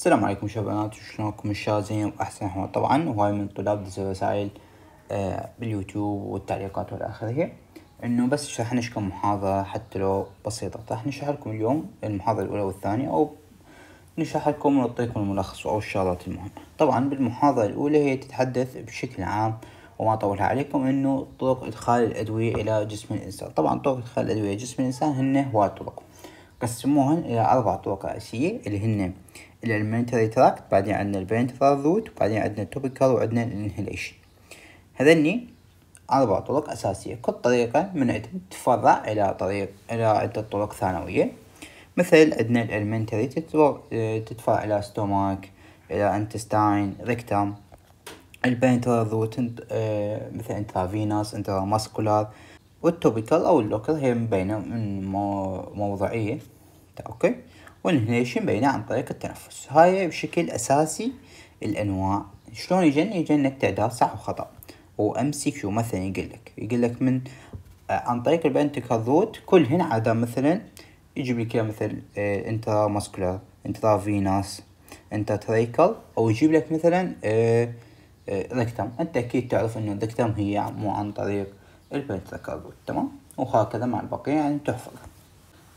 السلام عليكم شباب شلونكم ان شاء الله زين واحسن احوال طبعا وهاي من الطلاب دز رسائل آه، باليوتيوب والتعليقات والى اخره انه بس راح نشكم محاضرة حتى لو بسيطة طيب، راح نشرح لكم اليوم المحاضرة الاولى والثانية او نشرح لكم ونعطيكم الملخص او الشغلات المهمة طبعا بالمحاضرة الاولى هي تتحدث بشكل عام وما طولها عليكم انه طرق ادخال الادوية الى جسم الانسان طبعا طرق ادخال الادوية الى جسم الانسان هن هواي طرق قسموهن الى اربع طرق رئيسية اللي هن الالمنتري تراكت بعدين عندنا البرنتفال روت وبعدين عندنا التوبيكال وعندنا الانهليشن هذني أربع طرق أساسية كل طريقة من عندها تتفرع إلى طريق إلى عدة طرق ثانوية مثل عندنا الالمنتري تتفرع إلى ستوماك إلى انتستاين ريكتام البينترال روت مثل انترافيناس انتراماسكولار والتوبيكال أو اللوكل هي مبينة من موضعية أوكي والانهليشن بينه عن طريق التنفس هاي بشكل أساسي الأنواع شلون يجن يجن تعداد صح وخطأ سي شو مثلا يقول لك يقول لك من آه، عن طريق هذوت كل كلهن عدا مثلا يجيب لك مثل انترا ماسكولا انترا فيناس انت تريكل او يجيب لك مثلا ريكتم آه، آه، انت اكيد تعرف انه الركتم هي مو عن طريق البنتك هذوت تمام وهكذا مع البقية يعني تحفظ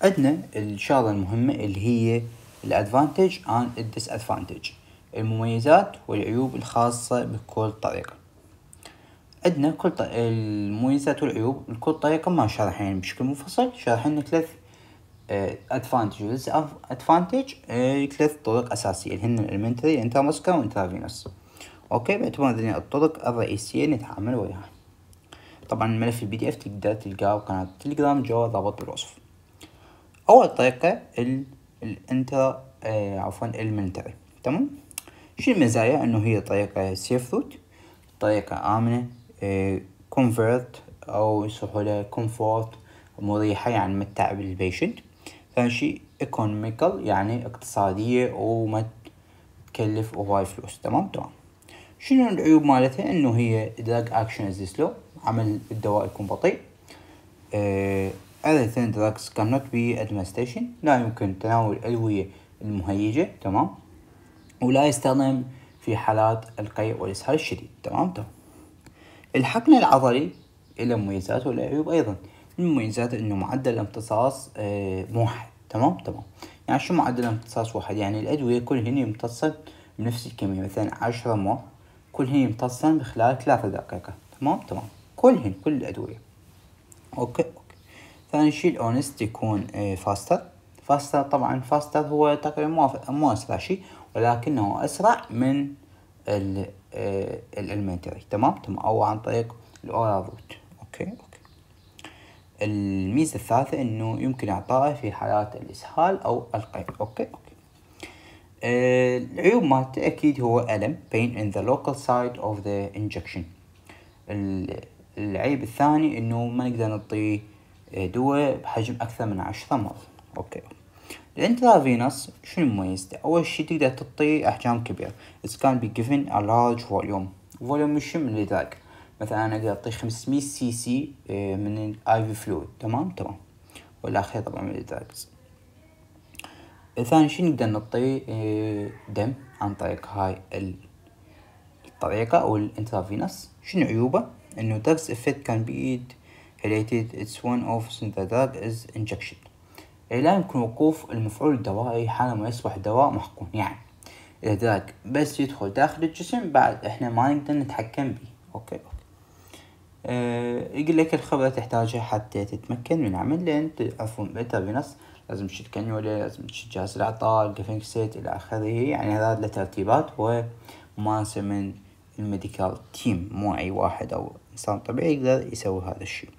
عندنا الشغله المهمه اللي هي الادفانتج عن الديس ادفانتج المميزات والعيوب الخاصه بكل طريقه عندنا كل ط... المميزات والعيوب لكل طريقه ما شارحين بشكل منفصل شارحين ثلاث ادفانتج وديس ادفانتج ثلاث طرق اساسيه اللي هن الالمنتري انترمسكا وانترافينوس اوكي باعتبار هذني الطرق الرئيسيه نتعامل وياها طبعا ملف البي دي اف تقدر تلقاه بقناه التليجرام جوا ضابط الوصف اول طريقه ال الانترا آه عفوا المنتري تمام شو المزايا انه هي طريقه سيف روت طريقه امنه آه او سهوله كومفورت مريحه يعني ما تتعب البيشنت ثاني شيء ايكونوميكال يعني اقتصاديه وما تكلف هواي فلوس تمام تمام شنو العيوب مالتها انه هي دراج اكشن از سلو عمل الدواء يكون بطيء آه Other than drugs cannot be administration لا يمكن تناول الأدوية المهيجة تمام ولا يستخدم في حالات القيء والإسهال الشديد تمام تمام طيب. الحقن العضلي له مميزات وله عيوب أيضا من مميزات إنه معدل الامتصاص آه، موحد تمام تمام طيب. يعني شو معدل الامتصاص واحد يعني الأدوية كلهن يمتصن بنفس الكمية مثلا عشرة مو كلهن يمتصن بخلال ثلاثة دقيقة تمام تمام طيب. كلهن كل الأدوية أوكي ثاني شي الاونست يكون فاستر آه، فاستر طبعا فاستر هو تقريبا مو اسرع شي ولكنه اسرع من الالمنتري آه، تمام تمام او عن طريق الاورا روت اوكي اوكي الميزه الثالثه انه يمكن اعطائه في حالات الاسهال او القيء اوكي اوكي آه، العيوب مالته اكيد هو الم pain in the local side of the injection العيب الثاني انه ما نقدر نعطيه دواء بحجم أكثر من عشرة مرة أوكي الانترافينوس شنو مميزته؟ أول شي تقدر تعطي أحجام كبيرة إذا كان بي جيفن a large volume فوليوم شو من لذلك مثلا أنا أقدر أعطي خمسمية سي سي آه، من الآي في فلويد تمام تمام ولا طبعا من لذلك ثاني شي نقدر نعطي آه، دم عن طريق هاي الطريقة أو الانترافينوس شنو عيوبه؟ إنه درس افكت كان بيد related it's one of the drug is injection لا يمكن وقوف المفعول الدوائي حالما يصبح الدواء محقون يعني ذاك بس يدخل داخل الجسم بعد احنا ما نقدر نتحكم به اوكي اوكي آه، يقول لك الخبرة تحتاجها حتى تتمكن من العمل لأن عفوا بنص لازم تشد كانيولا لازم تشد جهاز العطاء سيت إلى آخره يعني هذا له ترتيبات وممارسة من الميديكال تيم مو أي واحد أو إنسان طبيعي يقدر يسوي هذا الشيء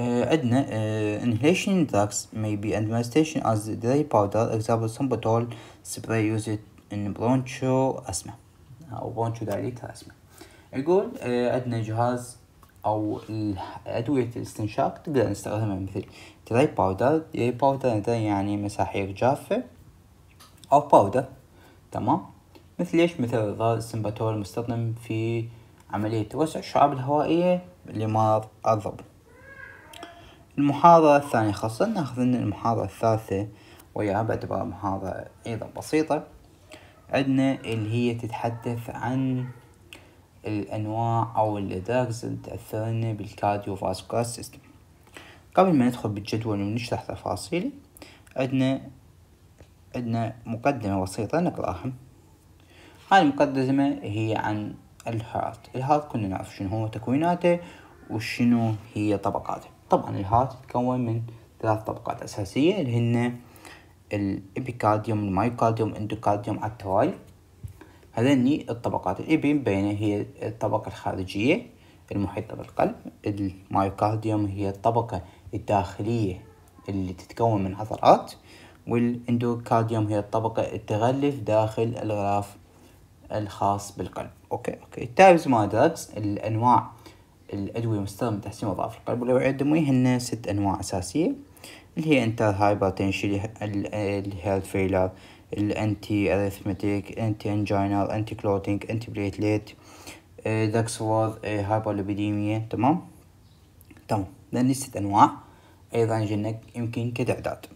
عندنا آه، آه، inhalation drugs may be administration as dry powder example sorbitol spray used in broncho asthma آه، او broncho dilator asthma يقول عندنا جهاز او ادوية الاستنشاق تقدر نستخدمها مثل دراي powder دراي powder يعني مساحيق جافة او باودر تمام مثل ايش مثل اضاءة السمباتول المستخدم في عملية توسع الشعاب الهوائية لمرض الضب المحاضرة الثانية خاصة ناخذ لنا المحاضرة الثالثة وياها باعتبارها محاضرة أيضا بسيطة عندنا اللي هي تتحدث عن الأنواع أو الدراجز اللي تأثرنا بالكارديو سيستم قبل ما ندخل بالجدول ونشرح تفاصيل عندنا عندنا مقدمة بسيطة نقرأها هاي المقدمة هي عن الهارت الهارت كنا نعرف شنو هو تكويناته وشنو هي طبقاته طبعا الهارت يتكون من ثلاث طبقات أساسية اللي هن الإبيكارديوم المايوكارديوم اندوكارديوم على التوالي هذني الطبقات الإبي بين هي الطبقة الخارجية المحيطة بالقلب المايوكارديوم هي الطبقة الداخلية اللي تتكون من عضلات والاندوكارديوم هي الطبقة التغلف داخل الغلاف الخاص بالقلب اوكي اوكي التايبس ما الانواع الأدوية المستخدمة لتحسين وظائف القلب والأوعية الدموية هن ست أنواع أساسية اللي هي انتر هايبرتنشن فيلر الانتي اريثمتيك انتي انجينال انتي كلوتينج انتي بليتليت دكسواذ هايبرليبيديميا تمام تمام لأن ست أنواع أيضا جنك يمكن كتعداد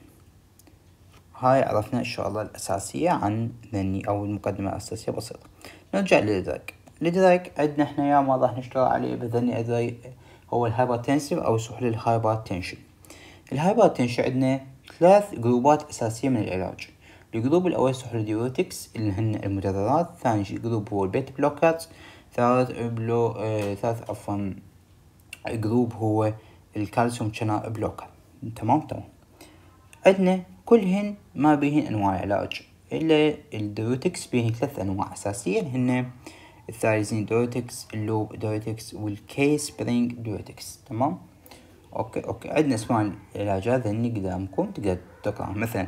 هاي عرفنا إن شاء الله الأساسية عن ذني أو المقدمة الأساسية بسيطة نرجع للإدراك لذلك عندنا احنا يا ما راح نشتغل عليه بذني اذري هو الهايبرتنسيف او سحل الهايبرتنشن الهايبرتنشن عندنا ثلاث جروبات اساسيه من العلاج الجروب الاول سحل ديوريتكس اللي هن المدررات ثاني جروب هو البيت بلوكات ثالث بلو آه ثالث عفوا جروب هو الكالسيوم شنا بلوكر تمام تمام عندنا كلهن ما بيهن انواع علاج الا الديوريتكس بيهن ثلاث انواع اساسيه هن الثايزين دويتكس اللوب دويتكس والكي سبرينج دويتكس تمام اوكي اوكي عندنا اسماء العلاجات ذني قدامكم تقدر تقرا مثلا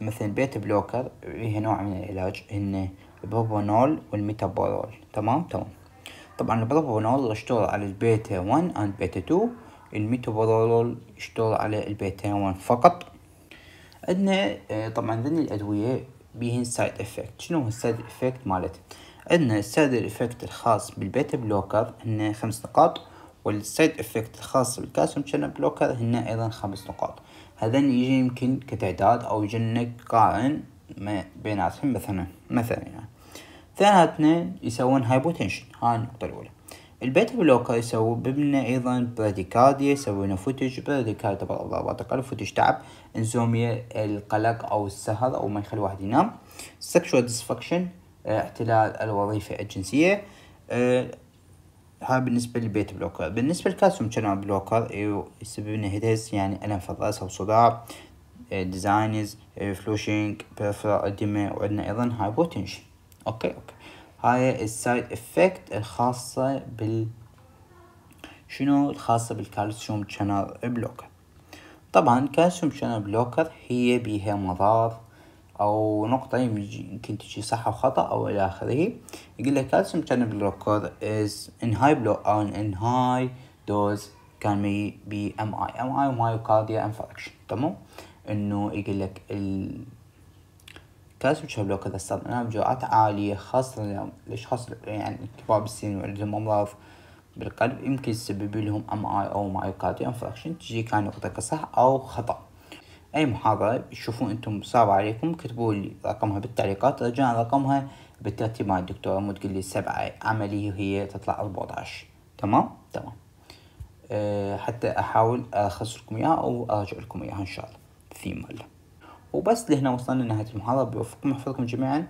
مثلا بيت بلوكر فيه نوع من العلاج هن البروبونول والميتابورول تمام تمام طبعا البروبونول اشتغل على البيتا 1 اند بيتا 2 الميتابورول اشتغل على البيتا 1 فقط عندنا آه، طبعا ذني الادويه بيهن سايد افكت شنو هو السايد افكت مالت عندنا السايد افكت الخاص بالبيتا بلوكر هن خمس نقاط والسايد افكت الخاص بالكالسيوم شانل بلوكر هن ايضا خمس نقاط هذا يجي يمكن كتعداد او يجنك قارن بيناتهم مثلا مثلا يعني ثانيا يسوون هايبوتنشن هاي النقطة الأولى البيتا بلوكر يسوي بمنا أيضا براديكارديا يسوون فوتج براديكارديا ضربات قلب فوتج تعب انزوميا القلق أو السهر أو ما يخلي واحد ينام سكشوال ديسفكشن احتلال الوظيفة الجنسية آه، هاي بالنسبة للبيت بلوكر بالنسبة للكالسيوم شانل بلوكر إيوه، يسبب لنا هيدز يعني ألم في الرأس أو صداع ديزاينز فلوشينج بيرفر الدماء وعندنا أيضا هايبوتنشن أوكي أوكي هاي السايد افكت الخاصة بال شنو الخاصة بالكالسيوم شانل بلوكر طبعا كالسيوم شانل بلوكر هي بيها مضار او نقطة يمكن تجي صح خطأ او الى اخره يقول لك calcium channel blocker is in high block or in high dose can be MI MI myocardial infarction تمام انه يقول لك ال كالسيوم شانل بلوكر استخدمناه بجرعات عالية خاصة للأشخاص يعني كبار بالسن وعندهم أمراض بالقلب يمكن يسبب لهم ام اي او مايوكارديو انفراكشن تجي كان نقطة صح او خطأ اي محاضرة تشوفون انتم صعبة عليكم كتبوا لي رقمها بالتعليقات رجاء رقمها بالترتيب مع الدكتورة مو تقول لي سبعة عملية وهي تطلع عشر تمام تمام أه حتى احاول الخص لكم اياها او ارجع لكم اياها ان شاء الله في مال وبس لهنا وصلنا لنهاية المحاضرة بوفقكم ويحفظكم جميعا